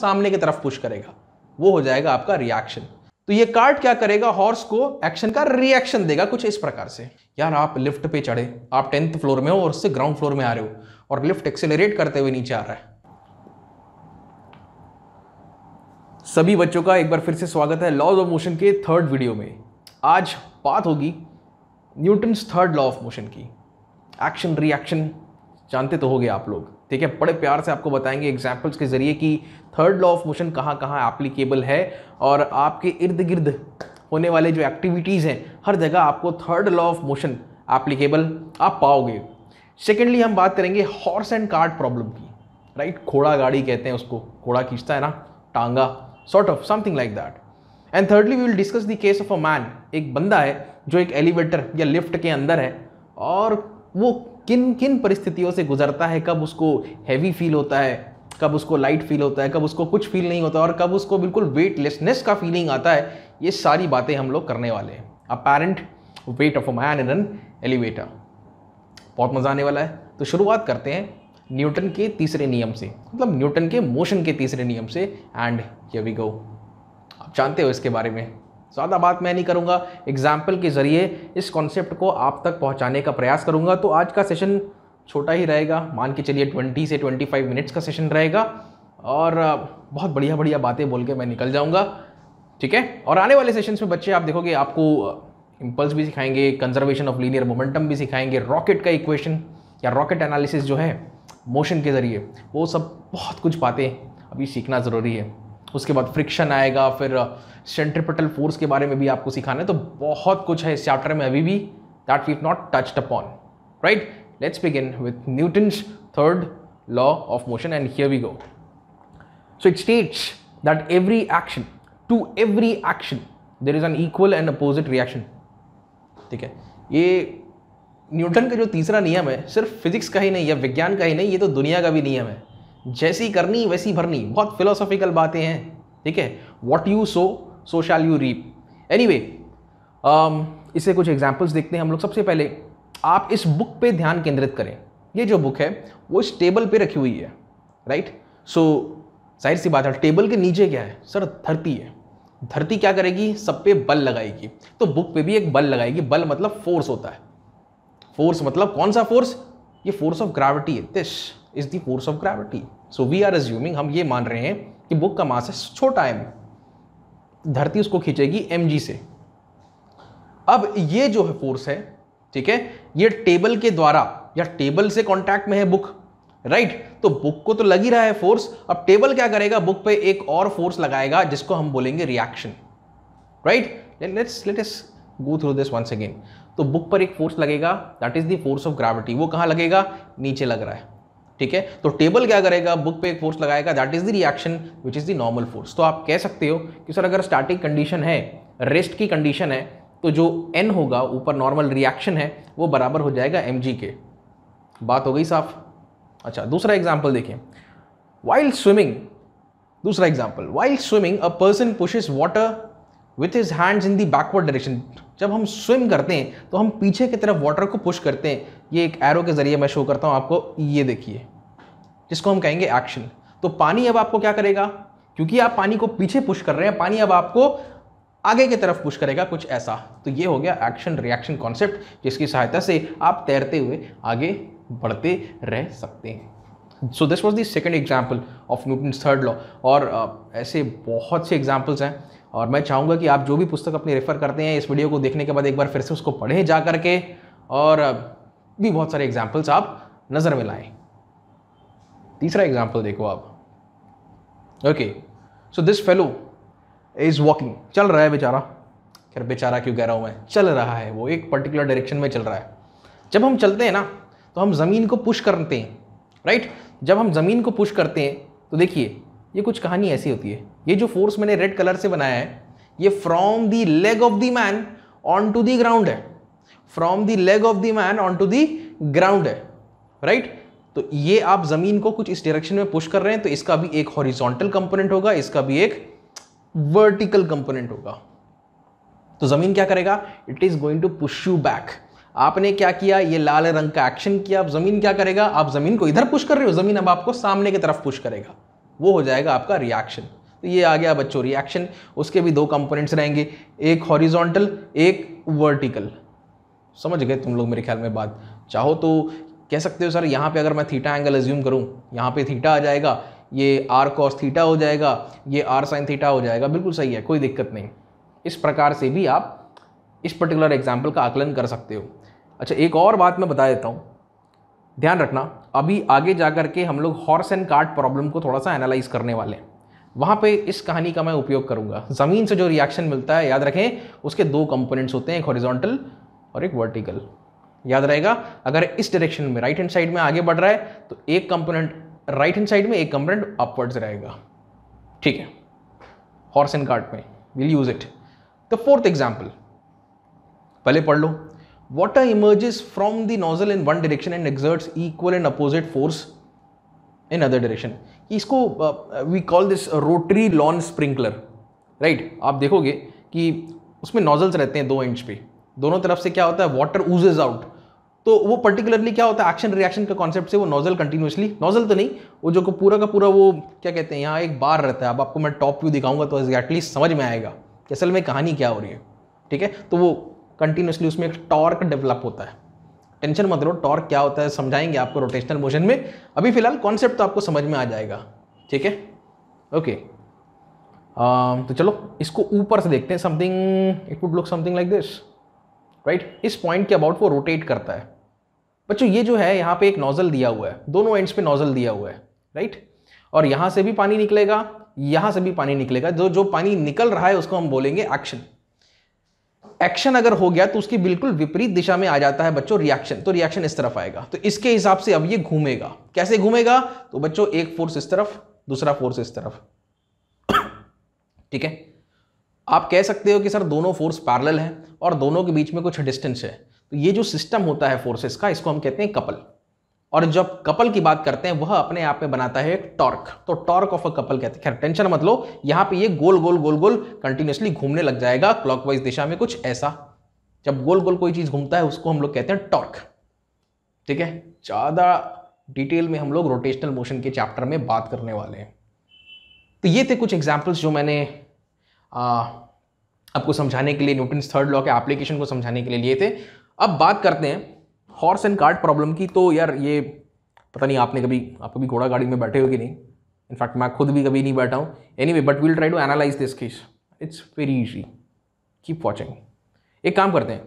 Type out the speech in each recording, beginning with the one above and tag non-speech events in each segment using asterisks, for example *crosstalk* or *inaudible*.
सामने की तरफ पुश करेगा वो हो जाएगा आपका रिएक्शन तो ये कार्ड क्या करेगा हॉर्स को एक्शन का रिएक्शन देगा कुछ इस प्रकार से यार आप लिफ्ट पे चढ़े आप टेंथ फ्लोर में हो और उससे ग्राउंड फ्लोर में आ रहे हो और लिफ्ट एक्सेलरेट करते हुए नीचे आ रहा है सभी बच्चों का एक बार फिर से स्वागत है लॉज ऑफ मोशन के थर्ड वीडियो में आज बात होगी Newton's third law of motion की एक्शन रिएक्शन जानते तो हो आप लोग ठीक है बड़े प्यार से आपको बताएंगे एग्जाम्पल्स के ज़रिए कि थर्ड लॉ ऑफ मोशन कहाँ कहाँ एप्लीकेबल है और आपके इर्द गिर्द होने वाले जो एक्टिविटीज़ हैं हर जगह आपको third law of motion applicable आप पाओगे सेकेंडली हम बात करेंगे हॉर्स एंड कार्ट प्रॉब्लम की राइट घोड़ा गाड़ी कहते हैं उसको घोड़ा खींचता है ना टांगा sort of something like that and thirdly we will discuss the case of a man एक बंदा है जो एक एलिवेटर या लिफ्ट के अंदर है और वो किन किन परिस्थितियों से गुजरता है कब उसको हैवी फील होता है कब उसको लाइट फील होता है कब उसको कुछ फील नहीं होता और कब उसको बिल्कुल वेटलेसनेस का फीलिंग आता है ये सारी बातें हम लोग करने वाले हैं apparent weight of a man in an elevator बहुत मज़ा आने वाला है तो शुरुआत करते हैं न्यूटन के तीसरे नियम से मतलब न्यूटन के मोशन के तीसरे नियम से एंड ये वी गो आप जानते हो इसके बारे में ज़्यादा बात मैं नहीं करूँगा एग्जाम्पल के ज़रिए इस कॉन्सेप्ट को आप तक पहुँचाने का प्रयास करूँगा तो आज का सेशन छोटा ही रहेगा मान के चलिए ट्वेंटी से ट्वेंटी फाइव मिनट्स का सेशन रहेगा और बहुत बढ़िया बढ़िया बातें बोल के मैं निकल जाऊँगा ठीक है और आने वाले सेशन में बच्चे आप देखोगे आपको इम्पल्स भी सिखाएंगे कंजर्वेशन ऑफ लीनियर मोमेंटम भी सिखाएंगे रॉकेट का इक्वेशन या रॉकेट एनालिसिस जो है मोशन के ज़रिए वो सब बहुत कुछ बातें अभी सीखना ज़रूरी है उसके बाद फ्रिक्शन आएगा फिर सेंट्रिपिटल uh, फोर्स के बारे में भी आपको सिखाना है तो बहुत कुछ है इस चैप्टर में अभी भी that we not touched upon right let's begin with Newton's third law of motion and here we go so it states that every action to every action there is an equal and opposite reaction ठीक है ये Newton का जो तीसरा नियम है सिर्फ physics का ही नहीं या विज्ञान का ही नहीं ये तो दुनिया का भी नियम है जैसी करनी वैसी भरनी बहुत फिलोसॉफिकल बातें हैं ठीक है what you sow so shall you reap anyway कुछ एग्जाम्पल्स देखते हैं हम लोग सबसे पहले आप इस बुक पे ध्यान केंद्रित करें ये जो बुक है वो इस टेबल पे रखी हुई है राइट सो जाहिर सी बात है टेबल के नीचे क्या है सर धरती है धरती क्या करेगी सब पे बल लगाएगी तो बुक पे भी एक बल लगाएगी बल मतलब फोर्स होता है फोर्स मतलब कौन सा फोर्स ये फोर्स ऑफ ग्राविटी है this is the force of gravity so we are assuming हम ये मान रहे हैं कि बुक का मास है छोटा एम धरती उसको खींचेगी एम से अब ये जो है फोर्स है ठीक है ये टेबल के द्वारा या टेबल से कांटेक्ट में है बुक राइट right? तो बुक को तो लग ही रहा है फोर्स अब टेबल क्या करेगा बुक पे एक और फोर्स लगाएगा जिसको हम बोलेंगे reaction right let's let's go through this once again तो बुक पर एक फोर्स लगेगा that is the force of gravity वो कहां लगेगा नीचे लग रहा है ठीक है तो टेबल क्या करेगा बुक पे एक फोर्स लगाएगा that is the reaction which is the normal force तो आप कह सकते हो कि सर अगर स्टार्टिंग कंडीशन है रेस्ट की कंडीशन है तो जो एन होगा ऊपर नॉर्मल रिएक्शन है वो बराबर हो जाएगा एम के बात हो गई साफ अच्छा दूसरा एग्जाम्पल देखिए वाइल्ड स्विमिंग दूसरा example while swimming a person pushes water with his hands in the backward direction जब हम स्विम करते हैं तो हम पीछे की तरफ वाटर को पुश करते हैं ये एक एरो के ज़रिए मैं शो करता हूँ आपको ये देखिए जिसको हम कहेंगे एक्शन तो पानी अब आपको क्या करेगा क्योंकि आप पानी को पीछे पुश कर रहे हैं पानी अब आपको आगे की तरफ पुश करेगा कुछ ऐसा तो ये हो गया एक्शन रिएक्शन कॉन्सेप्ट जिसकी सहायता से आप तैरते हुए आगे बढ़ते रह सकते हैं so this was the second example of Newton third law और ऐसे बहुत से एग्जाम्पल्स हैं और मैं चाहूँगा कि आप जो भी पुस्तक अपनी रेफ़र करते हैं इस वीडियो को देखने के बाद एक बार फिर से उसको पढ़ें जा करके और भी बहुत सारे एग्जाम्पल्स आप नज़र में लाएँ तीसरा एग्जाम्पल देखो आप okay so this fellow is walking चल रहा है बेचारा खैर बेचारा क्यों कह रहा हूँ मैं चल रहा है वो एक पर्टिकुलर डायरेक्शन में चल रहा है जब हम चलते हैं ना तो हम ज़मीन को पुश करते हैं राइट जब हम ज़मीन को पुश करते हैं तो देखिए ये कुछ कहानी ऐसी होती है ये जो फोर्स मैंने रेड कलर से बनाया है ये from the leg of the man on to the ground है from the leg of the man on to the ground है राइट right? तो ये आप जमीन को कुछ इस डायरेक्शन में पुश कर रहे हैं तो इसका भी एक हॉरिजॉन्टल कंपोनेंट होगा इसका भी एक वर्टिकल कंपोनेंट होगा तो जमीन क्या करेगा it is going to push you back आपने क्या किया ये लाल रंग का एक्शन किया अब जमीन क्या करेगा आप जमीन को इधर पुश कर रहे हो जमीन अब आपको सामने की तरफ पुश करेगा वो हो जाएगा आपका रिएक्शन तो ये आ गया बच्चों रिएक्शन उसके भी दो कंपोनेंट्स रहेंगे एक हॉरिजॉन्टल एक वर्टिकल समझ गए तुम लोग मेरे ख्याल में बात चाहो तो कह सकते हो सर यहाँ पे अगर मैं थीटा एंगल एज्यूम करूँ यहाँ पे थीटा आ जाएगा ये आर कॉस थीटा हो जाएगा ये आर साइन थीटा हो जाएगा बिल्कुल सही है कोई दिक्कत नहीं इस प्रकार से भी आप इस पर्टिकुलर एग्जाम्पल का आकलन कर सकते हो अच्छा एक और बात मैं बता देता हूँ ध्यान रखना अभी आगे जा कर के हम लोग हॉर्स एंड कार्ट प्रॉब्लम को थोड़ा सा एनालाइज करने वाले हैं वहाँ पे इस कहानी का मैं उपयोग करूँगा ज़मीन से जो रिएक्शन मिलता है याद रखें उसके दो कंपोनेंट्स होते हैं एक हॉरिजॉन्टल और एक वर्टिकल याद रहेगा अगर इस डायरेक्शन में राइट हैंड साइड में आगे बढ़ रहा है तो एक कंपोनेंट राइट हैंड साइड में एक कंपोनेंट अपवर्ड्स रहेगा ठीक है हॉर्स एंड कार्ट में will use it the fourth example पहले पढ़ लो water emerges from the nozzle in one direction and exerts equal and opposite force in other direction. इसको we call this rotary lawn sprinkler right आप देखोगे कि उसमें nozzles रहते हैं दो इंच पे दोनों तरफ से क्या होता है वाटर ऊजेज आउट तो वो पर्टिकुलरली क्या होता है एक्शन रिएक्शन का कॉन्सेप्ट से वो नोजल कंटिन्यूसली नोजल तो नहीं वो जो को पूरा का पूरा वो क्या कहते हैं यहाँ एक बार रहता है अब आपको मैं टॉप व्यू दिखाऊंगा तो एग्जैक्टली समझ में आएगा कि असल में कहानी क्या हो रही है ठीक है तो वो कंटिन्यूसली उसमें एक टॉर्क डेवलप होता है टेंशन मत लो टॉर्क क्या होता है समझाएंगे आपको रोटेशनल मोशन में अभी फिलहाल कॉन्सेप्ट तो आपको समझ में आ जाएगा ठीक है ओके um, तो चलो इसको ऊपर से देखते हैं something it would look something like this right इस पॉइंट के अबाउट वो रोटेट करता है बच्चों ये जो है यहाँ पे एक नोज़ल दिया हुआ है दोनों एंड्स पे नोज़ल दिया हुआ है राइट और यहाँ से भी पानी निकलेगा यहाँ से भी पानी निकलेगा जो जो पानी निकल रहा है उसको हम बोलेंगे एक्शन एक्शन अगर हो गया तो उसकी बिल्कुल विपरीत दिशा में आ जाता है बच्चों रिएक्शन तो रिएक्शन इस तरफ आएगा तो इसके हिसाब से अब ये घूमेगा कैसे घूमेगा तो बच्चों एक फोर्स इस तरफ दूसरा फोर्स इस तरफ ठीक है आप कह सकते हो कि सर दोनों फोर्स पैरल है और दोनों के बीच में कुछ डिस्टेंस है तो ये जो सिस्टम होता है फोर्सेस का इसको हम कहते हैं कपल और जब कपल की बात करते हैं वह अपने आप में बनाता है एक टॉर्क तो टॉर्क ऑफ अ कपल कहते हैं खैर टेंशन मत लो यहाँ पे ये गोल गोल गोल गोल कंटिन्यूसली घूमने लग जाएगा क्लॉकवाइज दिशा में कुछ ऐसा जब गोल गोल कोई चीज़ घूमता है उसको हम लोग कहते हैं टॉर्क ठीक है ज़्यादा डिटेल में हम लोग रोटेशनल मोशन के चैप्टर में बात करने वाले हैं तो ये थे कुछ एग्जाम्पल्स जो मैंने आ, आपको समझाने के लिए न्यूटन थर्ड लॉ के एप्लीकेशन को समझाने के लिए लिए थे अब बात करते हैं हॉर्स एंड कार्ट प्रॉब्लम की तो यार ये पता नहीं आपने कभी आप कभी घोड़ा गाड़ी में बैठे हो कि नहीं इनफैक्ट मैं खुद भी कभी नहीं बैठा हूँ anyway but we'll try to analyse this case it's very easy keep watching एक काम करते हैं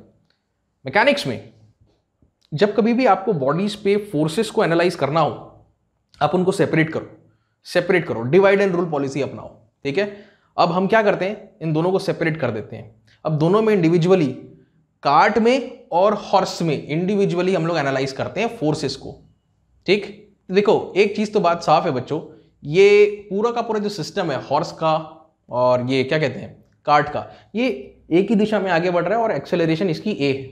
मैकेनिक्स में जब कभी भी आपको बॉडीज पे फोर्सेस को एनालाइज करना हो आप उनको सेपरेट करो सेपरेट करो डिवाइड एंड रूल पॉलिसी अपनाओ ठीक है अब हम क्या करते हैं इन दोनों को सेपरेट कर देते हैं अब दोनों में इंडिविजुअली कार्ट में और हॉर्स में इंडिविजुअली हम लोग एनालाइज करते हैं फोर्सेस को ठीक देखो एक चीज़ तो बात साफ है बच्चों ये पूरा का पूरा जो सिस्टम है हॉर्स का और ये क्या कहते हैं कार्ट का ये एक ही दिशा में आगे बढ़ रहा है और एक्सेलरेशन इसकी ए है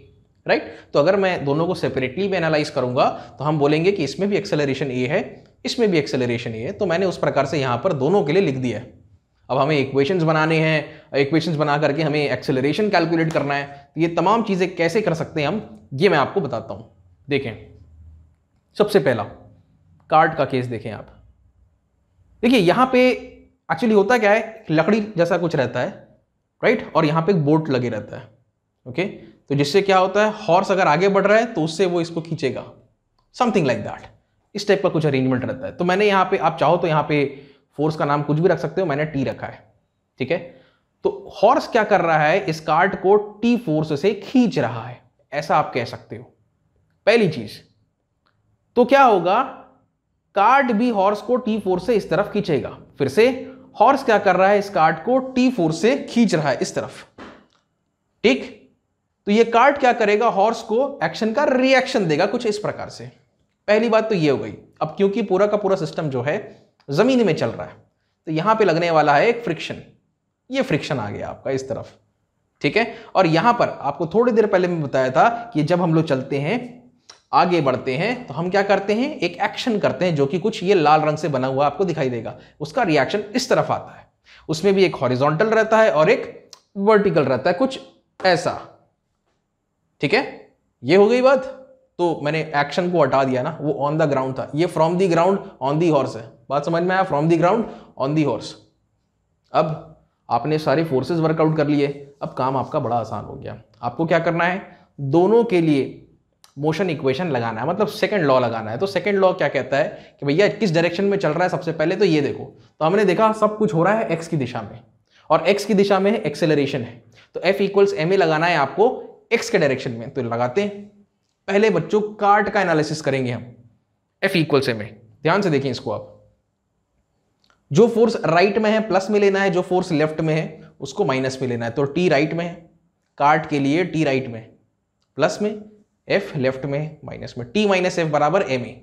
राइट तो अगर मैं दोनों को सेपरेटली भी एनालाइज करूंगा तो हम बोलेंगे कि इसमें भी एक्सेलरेशन ए है इसमें भी एक्सेलरेशन ए है तो मैंने उस प्रकार से यहाँ पर दोनों के लिए लिख दिया है अब हमें इक्वेशंस बनाने हैं इक्वेशंस बना करके हमें एक्सेलरेशन कैलकुलेट करना है तो ये तमाम चीज़ें कैसे कर सकते हैं हम ये मैं आपको बताता हूँ देखें सबसे पहला कार्ड का केस देखें आप देखिए यहाँ पे एक्चुअली होता क्या है लकड़ी जैसा कुछ रहता है राइट और यहाँ पे एक बोट लगे रहता है ओके तो जिससे क्या होता है हॉर्स अगर आगे बढ़ रहा है तो उससे वो इसको खींचेगा समथिंग लाइक दैट इस टाइप का कुछ अरेंजमेंट रहता है तो मैंने यहाँ पे आप चाहो तो यहाँ पे फोर्स का नाम कुछ भी रख सकते हो मैंने टी रखा है ठीक है तो हॉर्स क्या कर रहा है इस कार्ट को टी फोर्स से खींच रहा है ऐसा आप कह सकते हो पहली चीज तो क्या होगा कार्ट भी हॉर्स को टी फोर्स से इस तरफ खींचेगा फिर से हॉर्स क्या कर रहा है इस कार्ट को टी फोर्स से खींच रहा है इस तरफ ठीक तो ये कार्ट क्या करेगा हॉर्स को एक्शन का रिएक्शन देगा कुछ इस प्रकार से पहली बात तो ये हो गई अब क्योंकि पूरा का पूरा सिस्टम जो है जमीन में चल रहा है तो यहां पे लगने वाला है एक फ्रिक्शन ये फ्रिक्शन आ गया आपका इस तरफ ठीक है और यहां पर आपको थोड़ी देर पहले मैं बताया था कि जब हम लोग चलते हैं आगे बढ़ते हैं तो हम क्या करते हैं एक एक्शन करते हैं जो कि कुछ ये लाल रंग से बना हुआ आपको दिखाई देगा उसका रिएक्शन इस तरफ आता है उसमें भी एक हॉरिजॉन्टल रहता है और एक वर्टिकल रहता है कुछ ऐसा ठीक है ये हो गई बात तो मैंने एक्शन को हटा दिया ना वो ऑन द ग्राउंड था ये from the ground on the horse है बात समझ में आया from the ground on the horse अब आपने सारे फोर्सेज वर्कआउट कर लिए अब काम आपका बड़ा आसान हो गया आपको क्या करना है दोनों के लिए मोशन इक्वेशन लगाना है मतलब सेकंड लॉ लगाना है तो सेकंड लॉ क्या कहता है कि भैया किस डायरेक्शन में चल रहा है सबसे पहले तो ये देखो तो हमने देखा सब कुछ हो रहा है एक्स की दिशा में और एक्स की दिशा में एक्सेलरेशन है तो एफ इक्वल्स एम लगाना है आपको एक्स के डायरेक्शन में तो लगाते हैं पहले बच्चों कार्ट का एनालिसिस करेंगे हम एफ इक्वल्स एम ध्यान से देखें इसको आप जो फोर्स राइट में है प्लस में लेना है जो फोर्स लेफ्ट में है उसको माइनस में लेना है तो टी राइट में है कार्ट के लिए टी राइट में प्लस में एफ लेफ्ट में माइनस में टी माइनस एफ बराबर एम ए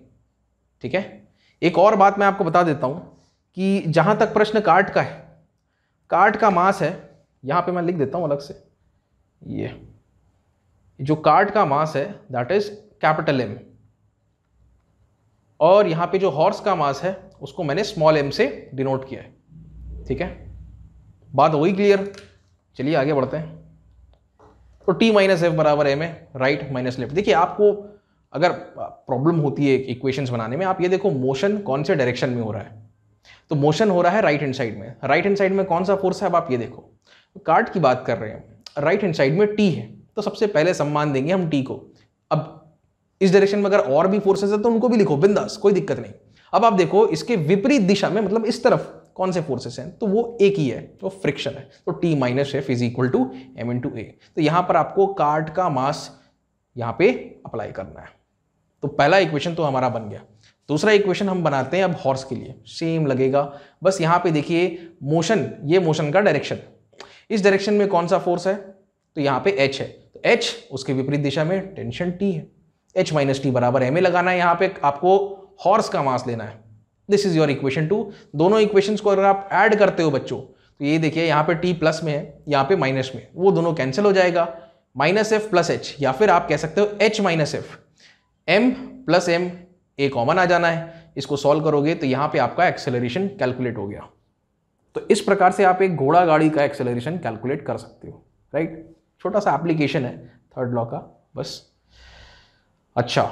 ठीक है एक और बात मैं आपको बता देता हूं कि जहां तक प्रश्न कार्ट का है कार्ट का मास है यहां पे मैं लिख देता हूँ अलग से ये जो कार्ट का मास है दैट इज कैपिटल एम और यहाँ पे जो हॉर्स का मास है उसको मैंने स्मॉल एम से डिनोट किया है ठीक है बात हो गई क्लियर चलिए आगे बढ़ते हैं तो टी माइनस एफ बराबर एम है राइट माइनस लेफ्ट देखिए आपको अगर प्रॉब्लम होती है इक्वेशंस बनाने में आप ये देखो मोशन कौन से डायरेक्शन में हो रहा है तो मोशन हो रहा है राइट हैंड साइड में राइट हैंड साइड में कौन सा फोर्स है अब आप ये देखो कार्ड की बात कर रहे हैं राइट हैंड साइड में टी है तो सबसे पहले सम्मान देंगे हम टी को अब इस डायरेक्शन में अगर और भी फोर्सेस है तो उनको भी लिखो बिंदास कोई दिक्कत नहीं अब आप देखो इसके विपरीत दिशा में मतलब इस तरफ कौन से फोर्सेस हैं तो वो एक ही है तो फ्रिक्शन है तो T minus F is equal to M into A तो यहां पर आपको कार्ट का मास यहां पे अप्लाई करना है तो पहला इक्वेशन तो हमारा बन गया दूसरा इक्वेशन हम बनाते हैं अब हॉर्स के लिए सेम लगेगा बस यहां पे देखिए मोशन ये मोशन का डायरेक्शन इस डायरेक्शन में कौन सा फोर्स है तो यहां पे एच है तो एच उसके विपरीत दिशा में टेंशन टी है एच माइनस टी बराबर एम ए लगाना है यहां पे आपको हॉर्स का मास लेना है this is your equation two दोनों इक्वेशंस को अगर आप ऐड करते हो बच्चों तो ये देखिए यहाँ पे टी प्लस में है यहाँ पे माइनस में वो दोनों कैंसिल हो जाएगा माइनस एफ प्लस एच या फिर आप कह सकते हो H minus F M plus M A common आ जाना है इसको सॉल्व करोगे तो यहाँ पे आपका एक्सेलरेशन कैलकुलेट हो गया तो इस प्रकार से आप एक घोड़ा गाड़ी का एक्सेलरेशन कैलकुलेट कर सकते हो राइट छोटा सा एप्लीकेशन है थर्ड लॉ का बस अच्छा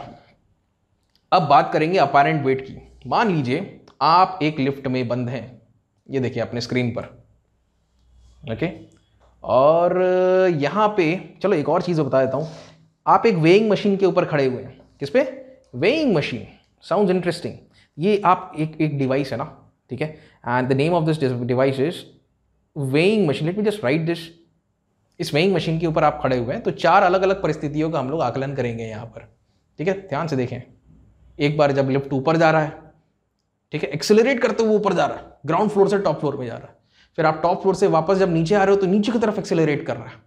अब बात करेंगे अपारेंट वेट की मान लीजिए आप एक लिफ्ट में बंद हैं ये देखिए अपने स्क्रीन पर ओके और यहाँ पे चलो एक और चीज़ बता देता हूँ आप एक वेइंग मशीन के ऊपर खड़े हुए हैं किस पे वेइंग मशीन साउंड इंटरेस्टिंग ये आप एक एक डिवाइस है ना ठीक है and the name of this device is weighing machine let me just write this इस वेइंग मशीन के ऊपर आप खड़े हुए हैं तो चार अलग अलग परिस्थितियों का हम लोग आकलन करेंगे यहाँ पर ठीक है ध्यान से देखें एक बार जब लिफ्ट ऊपर जा रहा है ठीक है एक्सेलरेट करते हुए ऊपर जा रहा है ग्राउंड फ्लोर से टॉप फ्लोर में जा रहा है फिर आप टॉप फ्लोर से वापस जब नीचे आ रहे हो तो नीचे की तरफ एक्सेलरेट कर रहा है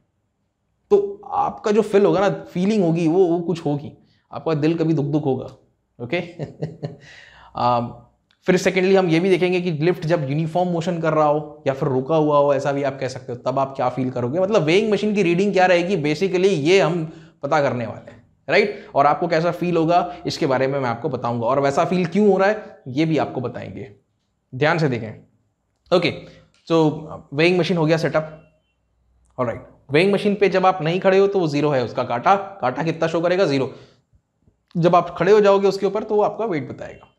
तो आपका जो फील होगा ना फीलिंग होगी वो, वो कुछ होगी आपका दिल कभी दुख दुख होगा ओके *laughs* आ, फिर सेकेंडली हम ये भी देखेंगे कि लिफ्ट जब यूनिफॉर्म मोशन कर रहा हो या फिर रुका हुआ हो ऐसा भी आप कह सकते हो तब आप क्या फील करोगे मतलब वेइंग मशीन की रीडिंग क्या रहेगी बेसिकली ये हम पता करने वाले हैं राइट और आपको कैसा फील होगा इसके बारे में मैं आपको बताऊंगा और वैसा फील क्यों हो रहा है ये भी आपको बताएंगे ध्यान से देखें ओके सो वेइंग मशीन हो गया सेटअप और राइट वेइंग मशीन पे जब आप नहीं खड़े हो तो वो जीरो है उसका काटा काटा कितना शो करेगा जीरो जब आप खड़े हो जाओगे उसके ऊपर तो वो आपका वेट बताएगा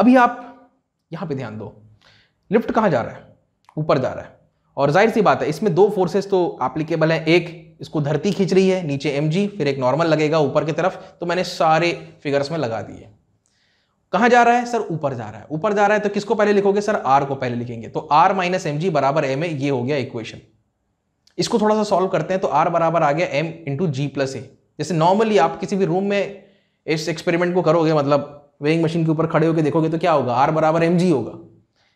अभी आप यहाँ पे ध्यान दो लिफ्ट कहाँ जा रहा है ऊपर जा रहा है और जाहिर सी बात है इसमें दो फोर्सेस तो एप्लीकेबल है एक इसको धरती खींच रही है नीचे एम फिर एक नॉर्मल लगेगा ऊपर की तरफ तो मैंने सारे फिगर्स में लगा दिए कहाँ जा रहा है सर ऊपर जा रहा है ऊपर जा रहा है तो किसको पहले लिखोगे सर आर को पहले लिखेंगे तो आर माइनस एम जी बराबर एम ए ये हो गया इक्वेशन इसको थोड़ा सा सॉल्व करते हैं तो आर बराबर आ गया M into G plus A जैसे नॉर्मली आप किसी भी रूम में इस एक्सपेरिमेंट को करोगे मतलब वेइंग मशीन के ऊपर खड़े होकर देखोगे तो क्या होगा आर बराबर एम जी होगा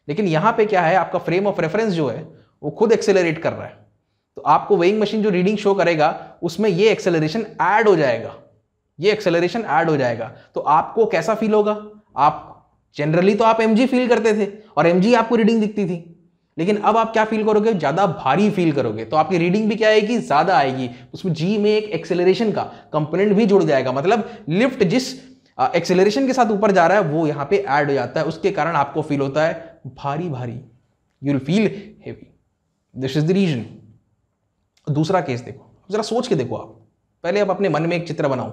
लेकिन यहाँ पर क्या है आपका फ्रेम ऑफ रेफरेंस जो है वो खुद एक्सेलरेट कर रहा है तो आपको वेइंग मशीन जो रीडिंग शो करेगा उसमें ये एक्सेलरेशन ऐड हो जाएगा ये एक्सेलरेशन ऐड हो जाएगा तो आपको कैसा फील होगा आप जनरली तो आप एम फील करते थे और एम आपको रीडिंग दिखती थी लेकिन अब आप क्या फील करोगे ज़्यादा भारी फील करोगे तो आपकी रीडिंग भी क्या आएगी ज़्यादा आएगी उसमें जी में एक एक्सेलरेशन का कंपोनेंट भी जुड़ जाएगा मतलब लिफ्ट जिस एक्सेलरेशन के साथ ऊपर जा रहा है वो यहाँ पे ऐड हो जाता है उसके कारण आपको फील होता है भारी भारी you will feel heavy this is the reason दूसरा केस देखो ज़रा सोच के देखो आप पहले आप अपने मन में एक चित्र बनाओ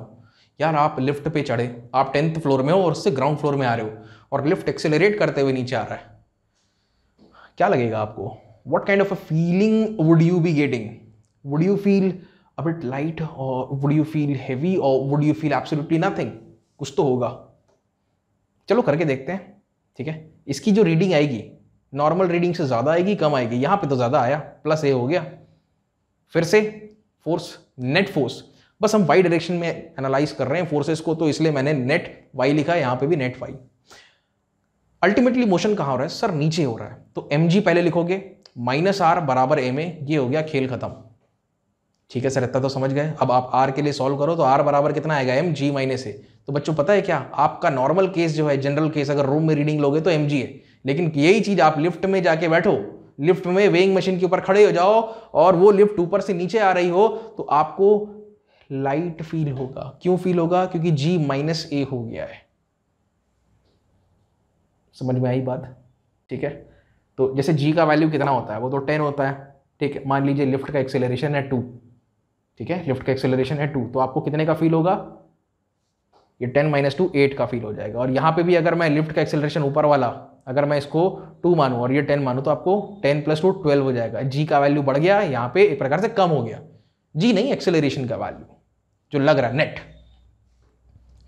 यार आप लिफ्ट पे चढ़े आप टेंथ फ्लोर में हो और उससे ग्राउंड फ्लोर में आ रहे हो और लिफ्ट एक्सेलरेट करते हुए नीचे आ रहा है क्या लगेगा आपको what kind of a feeling would you be getting would you feel अब इट लाइट और वुड यू फील हैवी और would you feel absolutely nothing कुछ तो होगा चलो करके देखते हैं ठीक है इसकी जो रीडिंग आएगी नॉर्मल रीडिंग से ज़्यादा आएगी कम आएगी यहाँ पे तो ज़्यादा आया प्लस ए हो गया फिर से फोर्स नेट फोर्स बस हम वाई डायरेक्शन में एनालाइज कर रहे हैं फोर्सेस को तो इसलिए मैंने नेट वाई लिखा है यहाँ पे भी नेट वाई अल्टीमेटली मोशन कहाँ हो रहा है सर नीचे हो रहा है तो एम पहले लिखोगे माइनस आर बराबर एम ए ये हो गया खेल खत्म ठीक है सर इतना तो समझ गए अब आप आर के लिए सॉल्व करो तो आर बराबर कितना आएगा एम जी माइनस ए तो बच्चों पता है क्या आपका नॉर्मल केस जो है जनरल केस अगर रूम में रीडिंग लोगे तो एम जी है लेकिन यही चीज़ आप लिफ्ट में जाके बैठो लिफ्ट में वेइंग मशीन के ऊपर खड़े हो जाओ और वो लिफ्ट ऊपर से नीचे आ रही हो तो आपको लाइट फील होगा क्यों फील होगा क्योंकि जी माइनस ए हो गया है समझ में आई बात ठीक है तो जैसे जी का वैल्यू कितना होता है वो तो टेन होता है ठीक है मान लीजिए लिफ्ट का एक्सेलरेशन है टू ठीक है लिफ्ट का एक्सेलरेशन है टू तो आपको कितने का फील होगा ये टेन माइनस टू एट का फील हो जाएगा और यहाँ पे भी अगर मैं लिफ्ट का एक्सेलरेशन ऊपर वाला अगर मैं इसको टू मानू और ये टेन मानू तो आपको टेन प्लस टू ट्वेल्व हो जाएगा जी का वैल्यू बढ़ गया यहाँ पे एक प्रकार से कम हो गया जी नहीं एक्सेलरेशन का वैल्यू जो लग रहा है नेट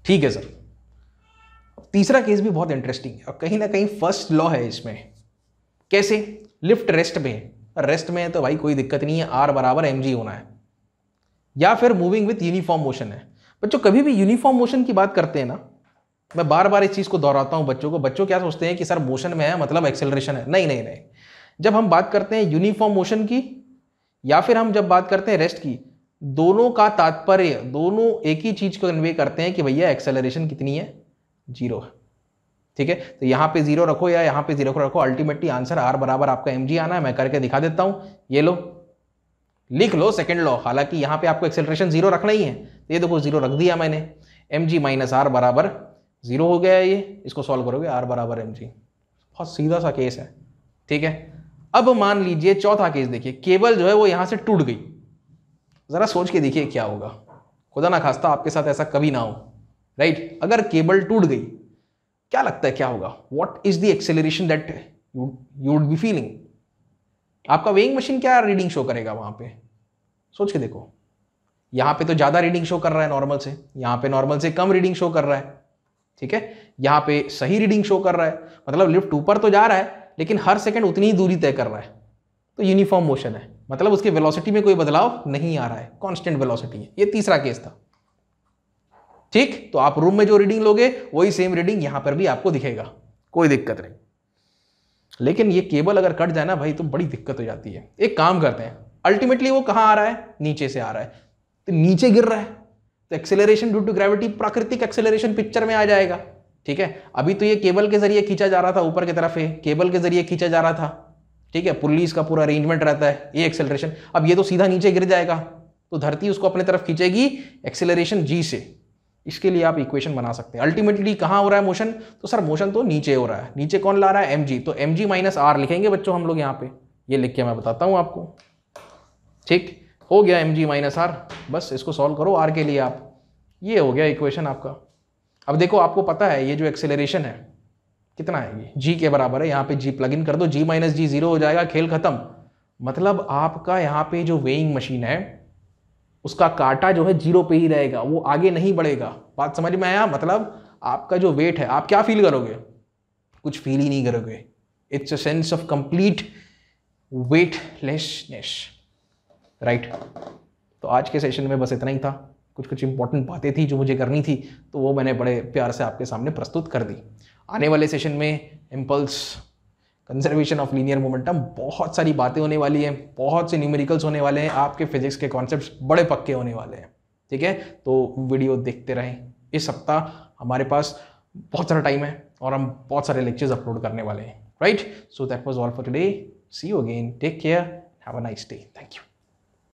ठीक है सर तीसरा केस भी बहुत इंटरेस्टिंग है और कहीं ना कहीं फर्स्ट लॉ है इसमें कैसे लिफ्ट रेस्ट में रेस्ट में है तो भाई कोई दिक्कत नहीं है आर बराबर एम होना है या फिर मूविंग विथ यूनिफॉर्म मोशन है बच्चों कभी भी यूनिफॉर्म मोशन की बात करते हैं ना मैं बार बार इस चीज़ को दोहराता हूँ बच्चों को बच्चों क्या सोचते हैं कि सर मोशन में है मतलब एक्सेलरेशन है नहीं नहीं नहीं जब हम बात करते हैं यूनिफॉर्म मोशन की या फिर हम जब बात करते हैं रेस्ट की दोनों का तात्पर्य दोनों एक ही चीज़ को कन्वे करते हैं कि भैया एक्सेलरेशन कितनी है जीरो है ठीक है तो यहाँ पे जीरो रखो या यहाँ पे जीरो रखो अल्टीमेटली आंसर आर बराबर आपका एम जी आना है मैं करके दिखा देता हूँ ये लो लिख लो सेकेंड लॉ हालांकि यहाँ पे आपको एक्सेलरेशन जीरो रखना ही है ये देखो जीरो रख दिया मैंने एम जी माइनस आर बराबर ज़ीरो हो गया है ये इसको सॉल्व करोगे आर बराबर एम जी बहुत सीधा सा केस है ठीक है अब मान लीजिए चौथा केस देखिए केबल जो है वो यहाँ से टूट गई ज़रा सोच के देखिए क्या होगा खुदा ना खास्ता आपके साथ ऐसा कभी ना हो राइट अगर केबल टूट गई क्या लगता है क्या होगा what is the acceleration that you would be feeling आपका वेइंग मशीन क्या रीडिंग शो करेगा वहाँ पे सोच के देखो यहाँ पे तो ज़्यादा रीडिंग शो कर रहा है नॉर्मल से यहाँ पे नॉर्मल से कम रीडिंग शो कर रहा है ठीक है यहाँ पे सही रीडिंग शो कर रहा है मतलब लिफ्ट ऊपर तो जा रहा है लेकिन हर सेकंड उतनी ही दूरी तय कर रहा है तो यूनिफॉर्म मोशन है मतलब उसके वेलोसिटी में कोई बदलाव नहीं आ रहा है कॉन्स्टेंट वेलोसिटी है ये तीसरा केस था ठीक तो आप रूम में जो रीडिंग लोगे वही सेम रीडिंग यहां पर भी आपको दिखेगा कोई दिक्कत नहीं लेकिन ये केबल अगर कट जाए ना भाई तो बड़ी दिक्कत हो जाती है एक काम करते हैं अल्टीमेटली वो कहाँ आ रहा है नीचे से आ रहा है तो नीचे गिर रहा है तो एक्सेलरेशन ड्यू टू ग्रेविटी प्राकृतिक एक्सेलरेशन पिक्चर में आ जाएगा ठीक है अभी तो ये केबल के जरिए खींचा जा रहा था ऊपर की तरफ केबल के जरिए खींचा जा रहा था ठीक है पुलिस का पूरा अरेंजमेंट रहता है ये एक्सेलरेशन अब ये तो सीधा नीचे गिर जाएगा तो धरती उसको अपने तरफ खींचेगी एक्सेलरेशन जी से इसके लिए आप इक्वेशन बना सकते हैं अल्टीमेटली कहाँ हो रहा है मोशन तो सर मोशन तो नीचे हो रहा है नीचे कौन ला रहा है एम जी तो एम जी माइनस आर लिखेंगे बच्चों हम लोग यहाँ पे ये लिख के मैं बताता हूँ आपको ठीक हो गया एम जी माइनस आर बस इसको सॉल्व करो आर के लिए आप ये हो गया इक्वेशन आपका अब देखो आपको पता है ये जो एक्सेलरेशन है कितना है ये जी के बराबर है यहाँ पे जी प्लग इन कर दो जी माइनस जी जीरो हो जाएगा खेल खत्म मतलब आपका यहाँ पे जो वेइंग मशीन है उसका काटा जो है जीरो पे ही रहेगा वो आगे नहीं बढ़ेगा बात समझ में आया मतलब आपका जो वेट है आप क्या फील करोगे कुछ फील ही नहीं करोगे it's a sense of complete weightlessness right तो आज के सेशन में बस इतना ही था कुछ कुछ इंपॉर्टेंट बातें थी जो मुझे करनी थी तो वो मैंने बड़े प्यार से आपके सामने प्रस्तुत कर दी आने वाले सेशन में impulse conservation of linear momentum बहुत सारी बातें होने वाली हैं बहुत से न्यूमेरिकल्स होने वाले हैं आपके फिजिक्स के कॉन्सेप्ट बड़े पक्के होने वाले हैं ठीक है तो वीडियो देखते रहें इस सप्ताह हमारे पास बहुत सारा टाइम है और हम बहुत सारे लेक्चर्स अपलोड करने वाले हैं right so that was all for today see you again take care have a nice day thank you